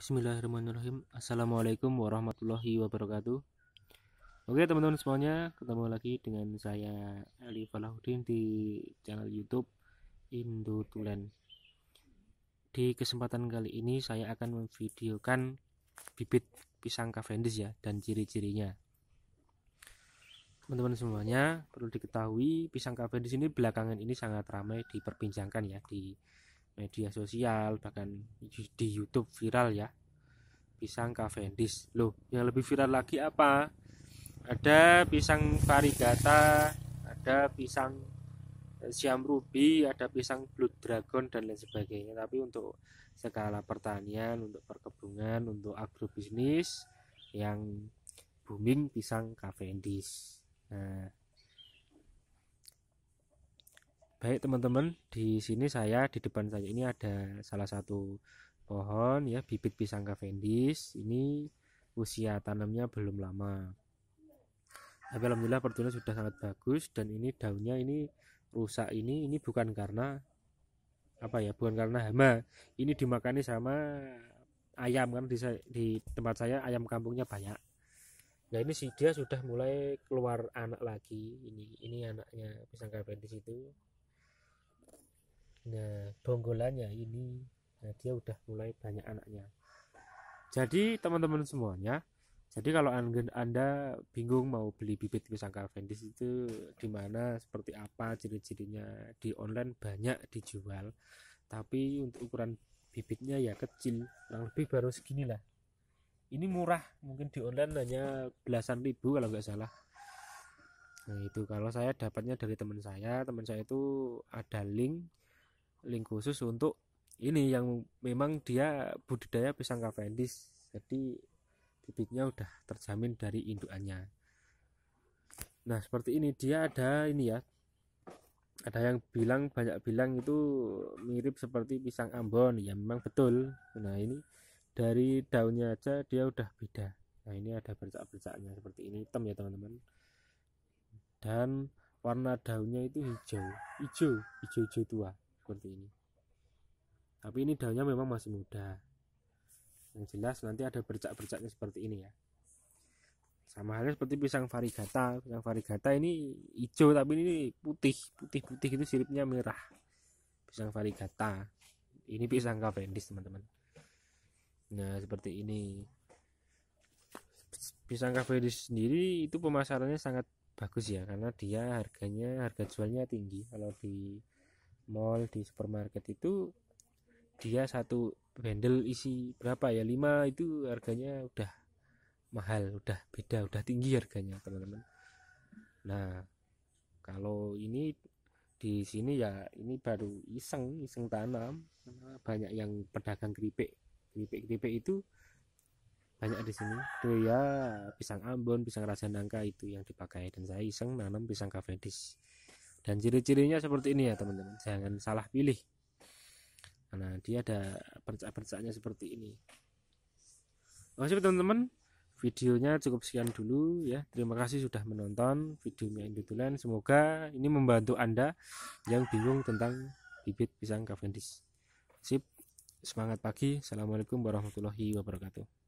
Bismillahirrahmanirrahim Assalamualaikum warahmatullahi wabarakatuh Oke teman-teman semuanya Ketemu lagi dengan saya Ali Falahuddin di channel youtube Indo Tulen Di kesempatan kali ini Saya akan memvideokan Bibit pisang Cavendish ya Dan ciri-cirinya Teman-teman semuanya Perlu diketahui pisang Cavendish ini belakangan ini sangat ramai Diperbincangkan ya di media sosial bahkan di YouTube viral ya pisang Cavendish loh yang lebih viral lagi apa ada pisang varigata ada pisang eh, siam ruby ada pisang blood dragon dan lain sebagainya tapi untuk skala pertanian untuk perkebunan untuk agrobisnis yang booming pisang Cavendish nah Baik teman-teman, di sini saya di depan saya ini ada salah satu pohon ya bibit pisang Cavendish. Ini usia tanamnya belum lama. Tapi alhamdulillah pertumbuhan sudah sangat bagus dan ini daunnya ini rusak ini ini bukan karena apa ya bukan karena hama ini dimakani sama ayam kan di, di tempat saya ayam kampungnya banyak nah ini si dia sudah mulai keluar anak lagi ini ini anaknya pisang Cavendish itu nah bonggolannya ini nah dia udah mulai banyak anaknya jadi teman-teman semuanya jadi kalau Anda bingung mau beli bibit pisang Cavendish itu di mana, seperti apa ciri-cirinya, di online banyak dijual. Tapi untuk ukuran bibitnya ya kecil, kurang lebih baru segini lah. Ini murah, mungkin di online hanya belasan ribu kalau nggak salah. Nah itu kalau saya dapatnya dari teman saya, teman saya itu ada link link khusus untuk ini yang memang dia budidaya pisang Cavendish jadi bibitnya udah terjamin dari indukannya nah seperti ini dia ada ini ya ada yang bilang banyak bilang itu mirip seperti pisang Ambon ya memang betul nah ini dari daunnya aja dia udah beda nah ini ada bercak-bercaknya seperti ini hitam ya teman-teman dan warna daunnya itu hijau hijau hijau hijau tua seperti ini tapi ini daunnya memang masih muda yang jelas nanti ada bercak-bercaknya seperti ini ya sama halnya seperti pisang varigata pisang varigata ini hijau tapi ini putih putih putih itu siripnya merah pisang varigata ini pisang Cavendish teman-teman nah seperti ini pisang Cavendish sendiri itu pemasarannya sangat bagus ya karena dia harganya harga jualnya tinggi kalau di mall di supermarket itu dia satu bendel isi berapa ya lima itu harganya udah mahal udah beda udah tinggi harganya teman-teman nah kalau ini di sini ya ini baru iseng iseng tanam banyak yang pedagang keripik keripik keripik itu banyak di sini tuh ya pisang Ambon pisang rasa nangka itu yang dipakai dan saya iseng nanam pisang Cavendish dan ciri-cirinya seperti ini ya teman-teman jangan salah pilih karena dia ada percak-percaknya seperti ini oke teman-teman videonya cukup sekian dulu ya terima kasih sudah menonton video videonya Indotulen semoga ini membantu anda yang bingung tentang bibit pisang Cavendish sip semangat pagi assalamualaikum warahmatullahi wabarakatuh